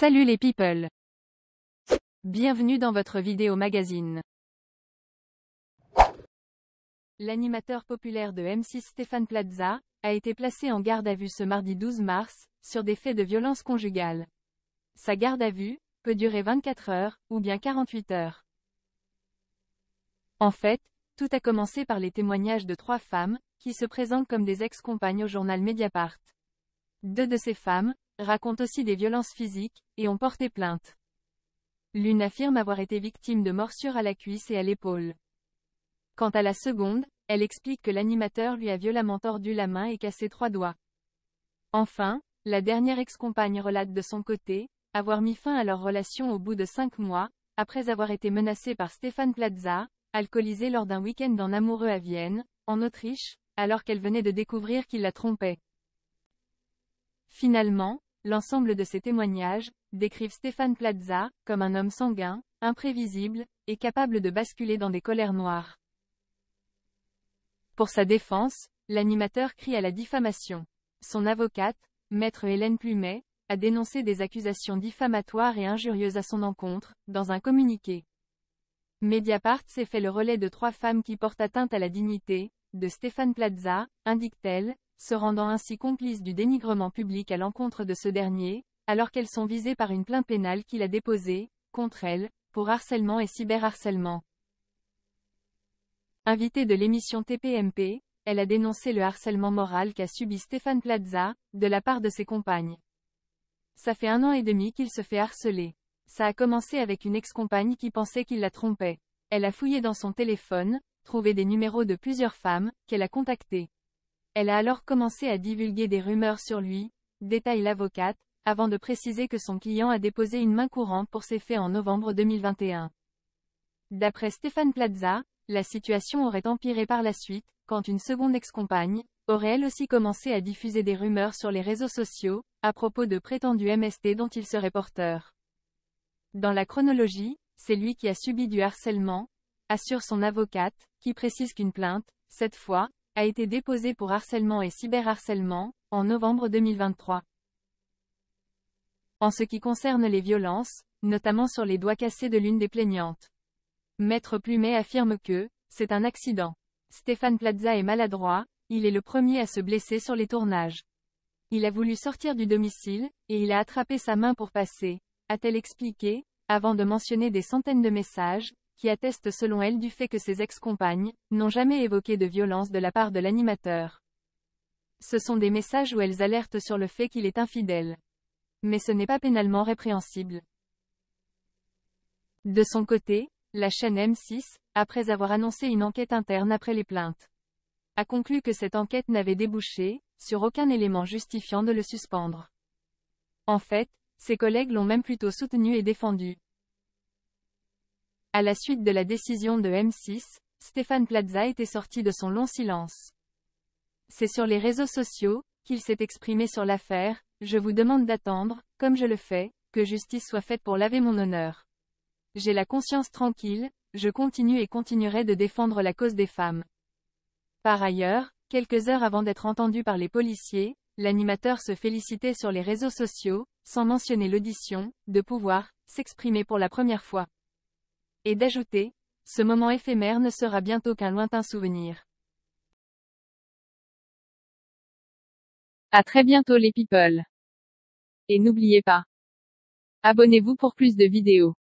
Salut les people Bienvenue dans votre vidéo magazine. L'animateur populaire de M6 Stéphane Plaza, a été placé en garde à vue ce mardi 12 mars, sur des faits de violence conjugale. Sa garde à vue, peut durer 24 heures, ou bien 48 heures. En fait, tout a commencé par les témoignages de trois femmes, qui se présentent comme des ex-compagnes au journal Mediapart. Deux de ces femmes, racontent aussi des violences physiques, et ont porté plainte. L'une affirme avoir été victime de morsures à la cuisse et à l'épaule. Quant à la seconde, elle explique que l'animateur lui a violemment tordu la main et cassé trois doigts. Enfin, la dernière ex-compagne relate de son côté, avoir mis fin à leur relation au bout de cinq mois, après avoir été menacée par Stéphane Plaza, alcoolisé lors d'un week-end en amoureux à Vienne, en Autriche, alors qu'elle venait de découvrir qu'il la trompait. Finalement, L'ensemble de ces témoignages décrivent Stéphane Plaza comme un homme sanguin, imprévisible, et capable de basculer dans des colères noires. Pour sa défense, l'animateur crie à la diffamation. Son avocate, maître Hélène Plumet, a dénoncé des accusations diffamatoires et injurieuses à son encontre, dans un communiqué. Mediapart s'est fait le relais de trois femmes qui portent atteinte à la dignité, de Stéphane Plaza, indique-t-elle, se rendant ainsi complice du dénigrement public à l'encontre de ce dernier, alors qu'elles sont visées par une plainte pénale qu'il a déposée, contre elles, pour harcèlement et cyberharcèlement. Invitée de l'émission TPMP, elle a dénoncé le harcèlement moral qu'a subi Stéphane Plaza, de la part de ses compagnes. Ça fait un an et demi qu'il se fait harceler. Ça a commencé avec une ex-compagne qui pensait qu'il la trompait. Elle a fouillé dans son téléphone, trouvé des numéros de plusieurs femmes, qu'elle a contactées. Elle a alors commencé à divulguer des rumeurs sur lui, détaille l'avocate, avant de préciser que son client a déposé une main courante pour ses faits en novembre 2021. D'après Stéphane Plaza, la situation aurait empiré par la suite, quand une seconde ex-compagne, aurait elle aussi commencé à diffuser des rumeurs sur les réseaux sociaux, à propos de prétendus MST dont il serait porteur. Dans la chronologie, c'est lui qui a subi du harcèlement, assure son avocate, qui précise qu'une plainte, cette fois, a été déposé pour harcèlement et cyberharcèlement, en novembre 2023. En ce qui concerne les violences, notamment sur les doigts cassés de l'une des plaignantes. Maître Plumet affirme que, c'est un accident. Stéphane Plaza est maladroit, il est le premier à se blesser sur les tournages. Il a voulu sortir du domicile, et il a attrapé sa main pour passer, a-t-elle expliqué, avant de mentionner des centaines de messages, qui atteste selon elle du fait que ses ex-compagnes n'ont jamais évoqué de violence de la part de l'animateur. Ce sont des messages où elles alertent sur le fait qu'il est infidèle. Mais ce n'est pas pénalement répréhensible. De son côté, la chaîne M6, après avoir annoncé une enquête interne après les plaintes, a conclu que cette enquête n'avait débouché sur aucun élément justifiant de le suspendre. En fait, ses collègues l'ont même plutôt soutenu et défendu. À la suite de la décision de M6, Stéphane Plaza était sorti de son long silence. C'est sur les réseaux sociaux, qu'il s'est exprimé sur l'affaire, je vous demande d'attendre, comme je le fais, que justice soit faite pour laver mon honneur. J'ai la conscience tranquille, je continue et continuerai de défendre la cause des femmes. Par ailleurs, quelques heures avant d'être entendu par les policiers, l'animateur se félicitait sur les réseaux sociaux, sans mentionner l'audition, de pouvoir s'exprimer pour la première fois et d'ajouter, ce moment éphémère ne sera bientôt qu'un lointain souvenir. À très bientôt les people. Et n'oubliez pas. Abonnez-vous pour plus de vidéos.